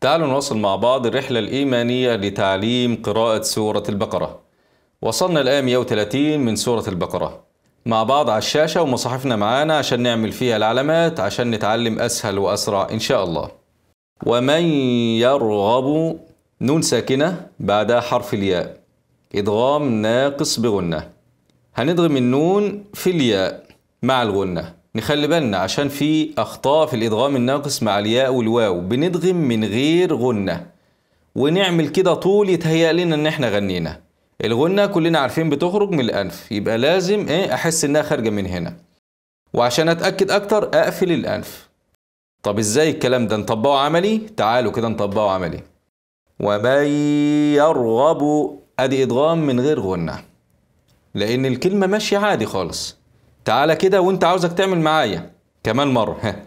تعالوا نواصل مع بعض الرحلة الإيمانية لتعليم قراءة سورة البقرة وصلنا الآية 130 من سورة البقرة مع بعض على الشاشة ومصاحفنا معانا عشان نعمل فيها العلامات عشان نتعلم أسهل وأسرع إن شاء الله ومن يرغب نون ساكنة بعدها حرف الياء إدغام ناقص بغنة هندغم النون في الياء مع الغنة نخلي بالنا عشان في أخطاء في الإدغام الناقص مع الياء والواو بندغم من غير غنة ونعمل كده طول يتهيأ لنا إن إحنا غنينا الغنة كلنا عارفين بتخرج من الأنف يبقى لازم إيه أحس إنها خارجة من هنا وعشان أتأكد أكتر أقفل الأنف طب إزاي الكلام ده نطبقه عملي تعالوا كده نطبقه عملي ومن يرغب أدي إدغام من غير غنة لأن الكلمة ماشية عادي خالص تعالى كده وانت عاوزك تعمل معايا كمان مرة ها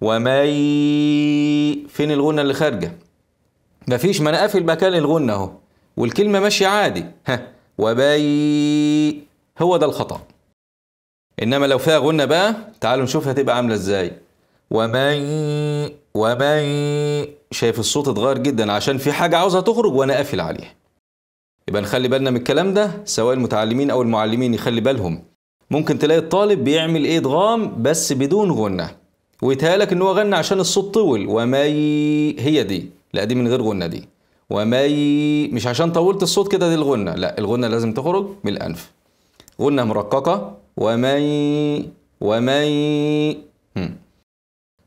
ومي فين الغنة اللي خارجة مفيش ما انا قافل مكان الغنة اهو والكلمة ماشية عادي ها وباي هو ده الخطأ انما لو فيها غنة بقى تعالوا نشوف هتبقى عاملة ازاي ومي ومي شايف الصوت اتغير جدا عشان في حاجة عاوزة تخرج وانا قافل عليها يبقى نخلي بالنا من الكلام ده سواء المتعلمين او المعلمين يخلي بالهم ممكن تلاقي الطالب بيعمل ادغام إيه؟ بس بدون غنه ويتهالك ان هو غنى عشان الصوت طول ومي هي دي لا دي من غير غنه دي ومي مش عشان طولت الصوت كده دي الغنه لا الغنه لازم تخرج من الانف غنه مرققه ومي ومي هم.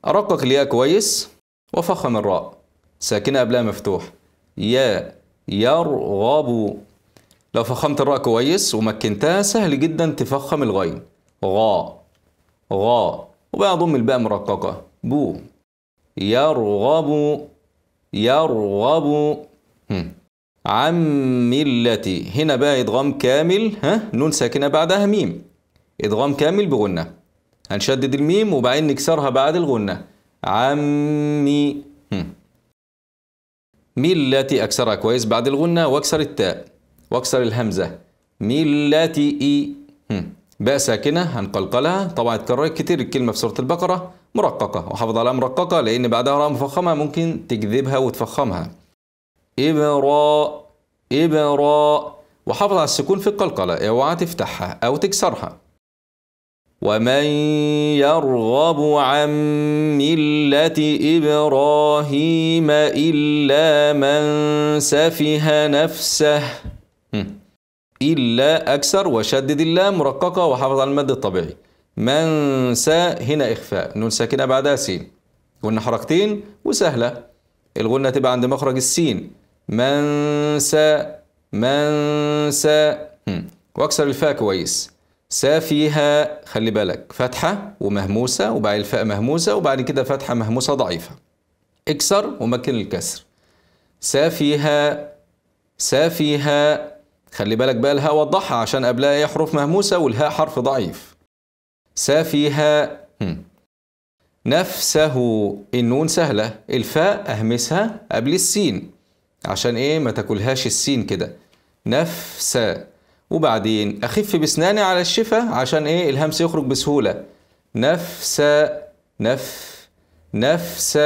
ارقق الياء كويس وفخم الراء ساكنه قبلها مفتوح يا يرغب لو فخمت الراء كويس ومكنتها سهل جدا تفخم الغين غا غا وبقى ضم الباء مرققة بو يرغب يرغب عم التي هنا بقى إدغام كامل ها نون ساكنة بعدها ميم إدغام كامل بغنة هنشدد الميم وبعدين نكسرها بعد الغنة عمي ملتي أكسرها كويس بعد الغنة وأكسر التاء واكسر الهمزة ملة إي باء ساكنة هنقلقلها طبعا اتكررت كتير الكلمة في سورة البقرة مرققة وحافظ على مرققة لأن بعدها راء مفخمة ممكن تجذبها وتفخمها إبراء إبراء وحافظ على السكون في القلقلة اوعى تفتحها أو تكسرها ومن يرغب عن ملة إبراهيم إلا من سفه نفسه إلا أكثر وشدد اللام مرققة وحافظ على المد الطبيعي من سا هنا إخفاء نون ساكنة بعدها سين قلنا حركتين وسهلة الغنة تبقى عند مخرج السين من سا من سا واكسر الفاء كويس سا فيها خلي بالك فتحة ومهموسة وبعد الفاء مهموسة وبعد كده فتحة مهموسة ضعيفة اكسر ومكن الكسر سا فيها سا فيها خلي بالك بقى الهاء وضحها عشان قبلها هي ايه حروف مهموسة والهاء حرف ضعيف سفيها نفسه النون سهلة الفاء أهمسها قبل السين عشان إيه ما تاكلهاش السين كده نفس وبعدين أخف بسناني على الشفة عشان إيه الهمس يخرج بسهولة نفس نف نفس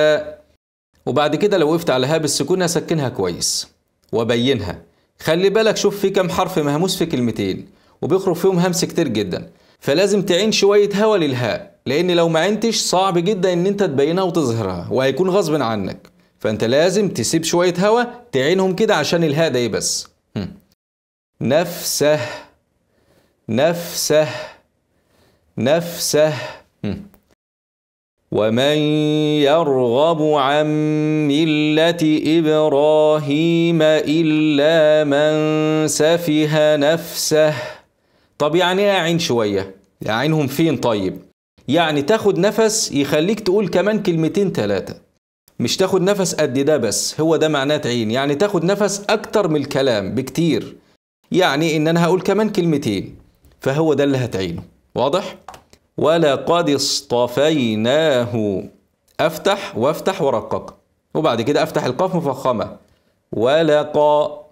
وبعد كده لو وقفت على هاب السكون هسكنها كويس وبينها خلي بالك شوف في كام حرف مهموس في كلمتين وبيخرج فيهم همس كتير جدا فلازم تعين شوية هوا للهاء لأن لو ما عينتش صعب جدا إن أنت تبينها وتظهرها وهيكون غصب عنك فأنت لازم تسيب شوية هوا تعينهم كده عشان الهاء ده بس نفسه نفسه نفسه ومن يرغب عن مله ابراهيم الا من سفه نفسه طب يعني ايه اعين شويه اعينهم فين طيب يعني تاخد نفس يخليك تقول كمان كلمتين ثلاثه مش تاخد نفس قد ده بس هو ده معناه تعين يعني تاخد نفس اكتر من الكلام بكتير يعني ان انا هقول كمان كلمتين فهو ده اللي هتعينه واضح ولقد اصطفيناه افتح وافتح ورقق وبعد كده افتح القاف مفخمه ولقا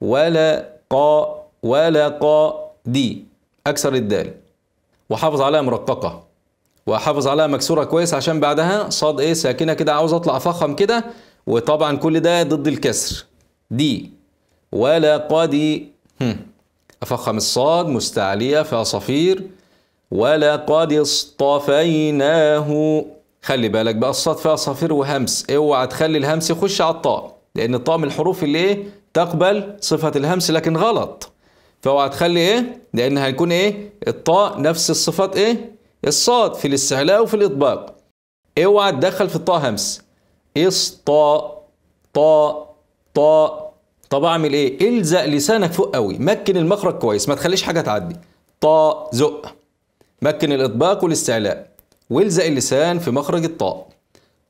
ولقا ولقا دي اكسر الدال وحافظ عليها مرققه وحافظ عليها مكسوره كويس عشان بعدها صاد ايه ساكنه كده عاوز اطلع افخم كده وطبعا كل ده ضد الكسر دي ولقد افخم الصاد مستعليه فيها صفير ولقد اصطفيناه خلي بالك بقى الصاد فيها صفير وهمس اوعى تخلي الهمس يخش على الطاء لان الطاء من الحروف اللي ايه تقبل صفه الهمس لكن غلط فاوعى تخلي ايه لان هيكون ايه الطاء نفس الصفات ايه الصاد في الاستعلاء وفي الاطباق اوعى تدخل في الطاء همس اصطاء طاء طاء طب اعمل ايه الزق لسانك فوق قوي مكن المخرج كويس ما تخليش حاجه تعدي طاء زق مكن الإطباق والاستعلاء والزق اللسان في مخرج الطاء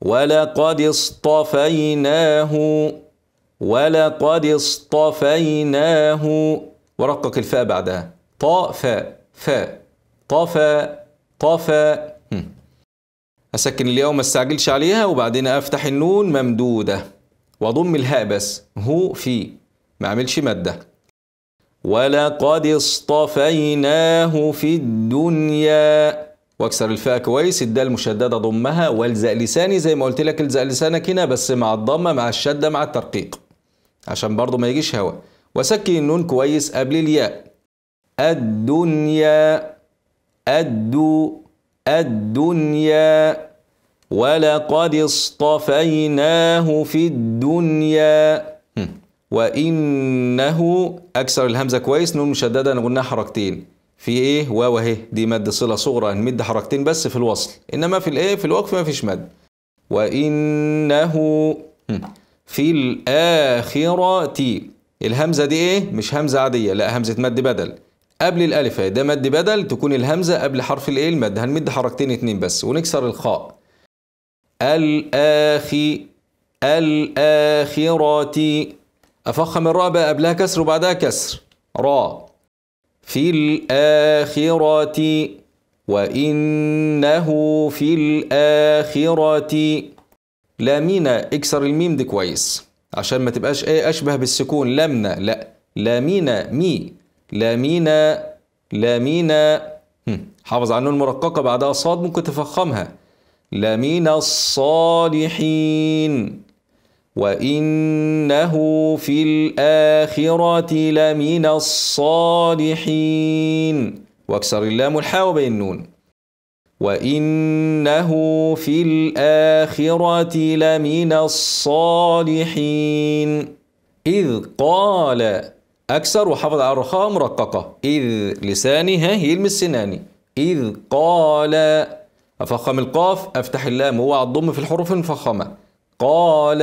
ولقد اصطفيناه ولقد اصطفيناه ورقق الفاء بعدها طاء فاء فاء طفى طفى أسكن الياء وما استعجلش عليها وبعدين أفتح النون ممدودة وأضم الهاء بس هو في ما أعملش مادة ولقد اصطفيناه في الدنيا واكسر الفاء كويس الدال مشدده ضمها والزق لساني زي ما قلت لك الزق لسانك هنا بس مع الضمه مع الشده مع الترقيق عشان برضه ما يجيش هوا وسكن النون كويس قبل الياء الدنيا الدو الدنيا ولقد اصطفيناه في الدنيا وإنه أكسر الهمزة كويس نون مشددة أنا قلناها حركتين في إيه واو أهي دي مد صلة صغرى هنمد حركتين بس في الوصل إنما في الإيه في الوقف ما فيش مد وإنه في الآخرة تي الهمزة دي إيه مش همزة عادية لا همزة مد بدل قبل الألف ده مد بدل تكون الهمزة قبل حرف الإيه المد هنمد حركتين اتنين بس ونكسر الخاء الآخي الآخرة أفخم الراء قبلها كسر وبعدها كسر راء في الآخرة وإنه في الآخرة لامينا اكسر الميم دي كويس عشان ما تبقاش ايه أشبه بالسكون لمنا لأ لامينا مي لامينا لامينا حافظ على النون المرققة بعدها صاد ممكن تفخمها لامينا الصالحين وانه في الاخره لمن الصالحين واكسر اللام الحاء وبين النون وانه في الاخره لمن الصالحين اذ قال اكسر وحافظ على الرخاء مرققه اذ لسانها هي المسناني اذ قال افخم القاف افتح اللام هو الضم في الحروف المفخمه قال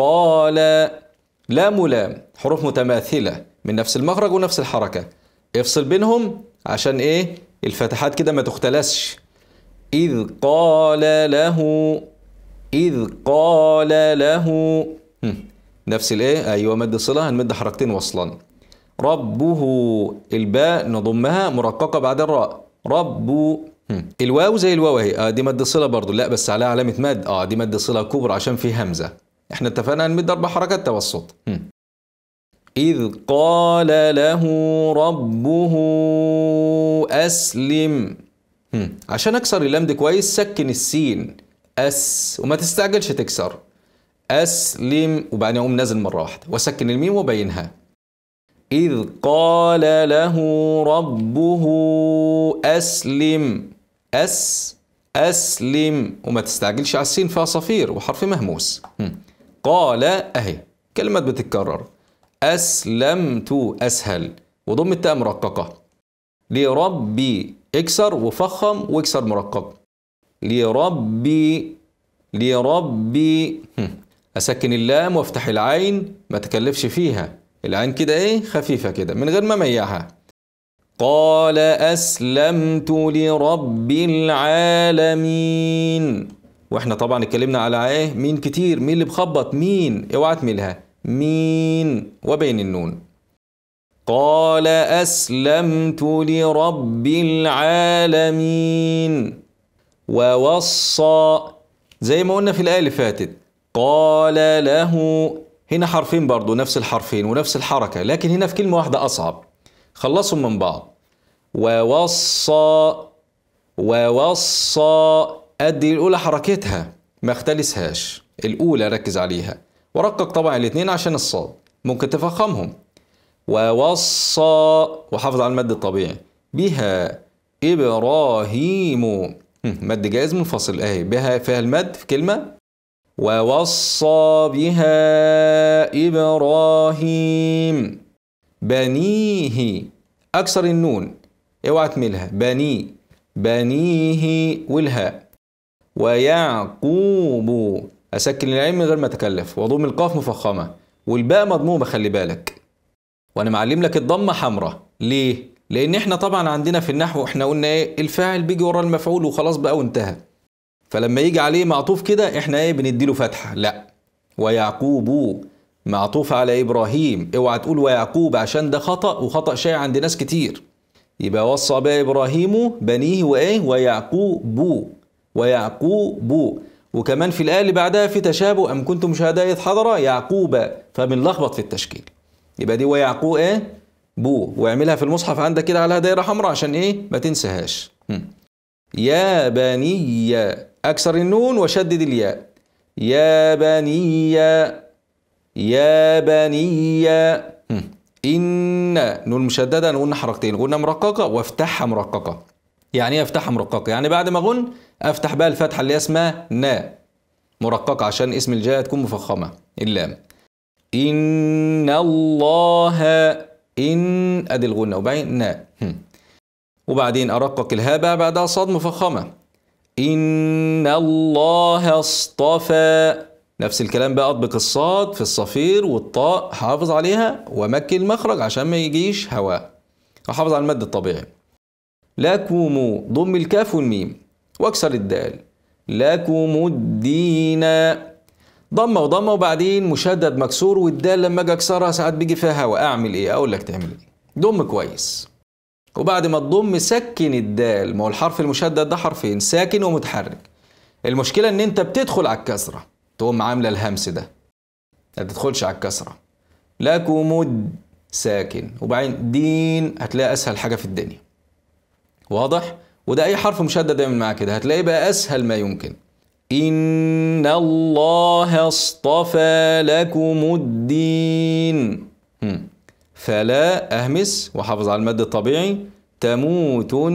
قال لام ولام حروف متماثلة من نفس المخرج ونفس الحركة افصل بينهم عشان ايه الفتحات كده ما تختلسش إذ قال له إذ قال له نفس الايه ايوه مد صله هنمد حركتين وصلا ربه الباء نضمها مرققه بعد الراء رب الواو زي الواو اهي اه دي مد صله برضو لا بس عليها علامه مد اه دي مد صله كبرى عشان في همزه احنا اتفقنا نمد اربع حركات توسط إذ قال له ربه أسلم عشان أكسر اللام دي كويس سكن السين أس وما تستعجلش تكسر أسلم وبعدين أقوم نازل مرة واحدة وأسكن الميم وبينها إذ قال له ربه أسلم أس أسلم وما تستعجلش على السين فيها صفير وحرف مهموس هم. قال أهي كلمات بتتكرر أسلمت أسهل وضم التاء مرققة لربي اكسر وفخم واكسر مرقق لربي لربي أسكن اللام وافتح العين ما تكلفش فيها العين كده إيه خفيفة كده من غير ما ميعها قال أسلمت لرب العالمين واحنا طبعا اتكلمنا على ايه مين كتير مين اللي بخبط مين اوعى تميلها مين وبين النون قال اسلمت لرب العالمين ووصى زي ما قلنا في الايه اللي فاتت قال له هنا حرفين برضو نفس الحرفين ونفس الحركه لكن هنا في كلمه واحده اصعب خلصهم من بعض ووصى ووصى أدي الأولى حركتها ما اختلسهاش الأولى ركز عليها ورقق طبعا الاثنين عشان الصاد ممكن تفخمهم ووصى وحافظ على المد الطبيعي بها إبراهيم مد جائز منفصل أهي بها فيها المد في كلمة ووصى بها إبراهيم بنيه أكثر النون اوعى تملها بني بنيه والهاء ويعقوب أسكن العين من غير ما أتكلف واضم القاف مفخمة والباء مضمومة خلي بالك وأنا معلم لك الضمة حمراء ليه؟ لأن إحنا طبعا عندنا في النحو إحنا قلنا إيه الفاعل بيجي ورا المفعول وخلاص بقى وانتهى فلما يجي عليه معطوف كده إحنا إيه بنديله فتحة لأ ويعقوب معطوف على إبراهيم اوعى تقول ويعقوب عشان ده خطأ وخطأ شائع عند ناس كتير يبقى وصى بقى إبراهيم بنيه وإيه ويعقوب ويعقوب وكمان في الآية اللي بعدها في تشابه أم كنتم شهداء إذ حضر يعقوب فبنلخبط في التشكيل يبقى دي ويعقوب إيه بو واعملها في المصحف عندك كده على دايرة حمراء عشان إيه ما تنساهاش يا بني أكسر النون وشدد الياء يا بني يا بني إن نون مشددة أنا قلنا حركتين قلنا مرققة وافتحها مرققة يعني إيه افتحها مرققة يعني بعد ما غن افتح بقى الفتحه اللي اسمها نا مرققه عشان اسم الجاء تكون مفخمه اللام ان الله ان ادي الغنه وبعدين نا وبعدين ارقق الهاء بعدها صاد مفخمه ان الله اصطفى نفس الكلام بقى اطبق الصاد في الصفير والطاء حافظ عليها ومكي المخرج عشان ما يجيش هواء احافظ على المد الطبيعي لكم ضم الكاف والميم واكسر الدال لكم الدين ضمة وضمة وبعدين مشدد مكسور والدال لما اجي اكسرها ساعات بيجي فيها هواء اعمل ايه؟ اقول لك تعمل ايه؟ ضم كويس وبعد ما تضم سكن الدال ما هو الحرف المشدد ده حرفين ساكن ومتحرك المشكلة ان انت بتدخل على الكسرة تقوم عاملة الهمس ده ما تدخلش على الكسرة لكم الد ساكن وبعدين دين هتلاقي اسهل حاجة في الدنيا واضح؟ وده اي حرف مشدد دايما معاه كده هتلاقيه بقى اسهل ما يمكن ان الله اصطفى لكم الدين فلا اهمس وحافظ على المد الطبيعي تموتن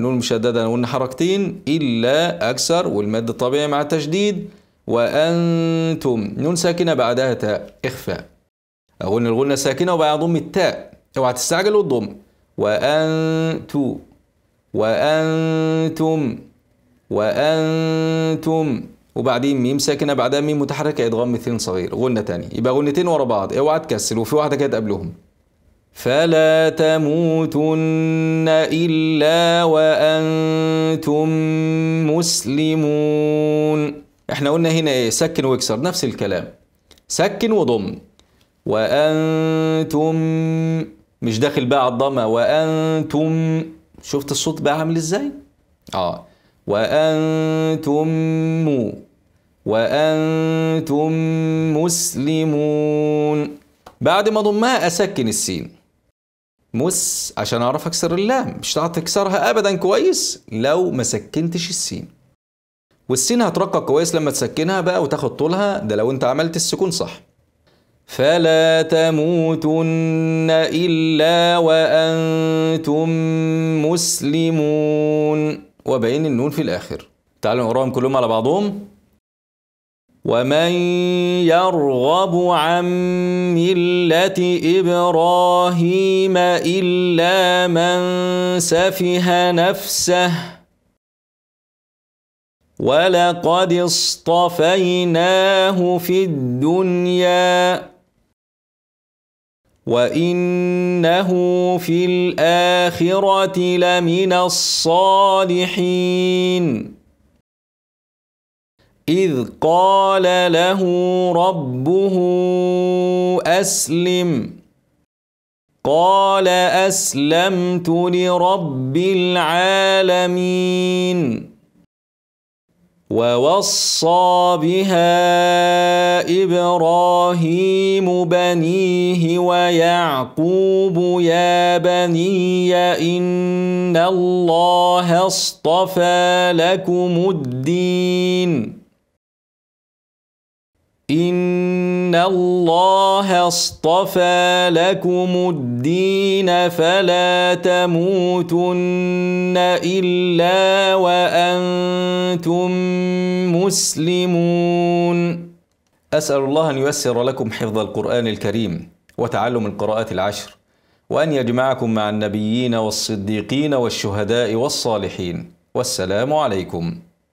نون مشدده نون حركتين الا اكثر والمد الطبيعي مع التشديد وانتم نون ساكنه بعدها تاء اخفاء اقول الغنه ساكنه وبعدها ضم التاء اوعى تستعجل وتضم وانتو وأنتم وأنتم وبعدين ميم ساكنه بعدها ميم متحركه ادغام مثلين صغير غنه تانية يبقى غنتين ورا بعض اوعى تكسل وفي واحده كانت قبلهم فلا تموتن الا وانتم مسلمون احنا قلنا هنا ايه سكن واكسر نفس الكلام سكن وضم وانتم مش داخل بقى على الضمه وانتم شفت الصوت بقى عامل ازاي اه وانتم وانتم مسلمون بعد ما اضمها اسكن السين مس عشان اعرف اكسر اللام مش هتعرف تكسرها ابدا كويس لو ما سكنتش السين والسين هترقق كويس لما تسكنها بقى وتاخد طولها ده لو انت عملت السكون صح فلا تموتن الا وانتم مسلمون وبين النون في الاخر تعالوا نقراهم كلهم على بعضهم ومن يرغب عن مله ابراهيم الا من سفه نفسه ولقد اصطفيناه في الدنيا وانه في الاخره لمن الصالحين اذ قال له ربه اسلم قال اسلمت لرب العالمين ووصى بها ابراهيم بنيه ويعقوب يا بني ان الله اصطفى لكم الدين إن إن الله اصطفى لكم الدين فلا تموتن إلا وأنتم مسلمون أسأل الله أن ييسر لكم حفظ القرآن الكريم وتعلم القراءات العشر وأن يجمعكم مع النبيين والصديقين والشهداء والصالحين والسلام عليكم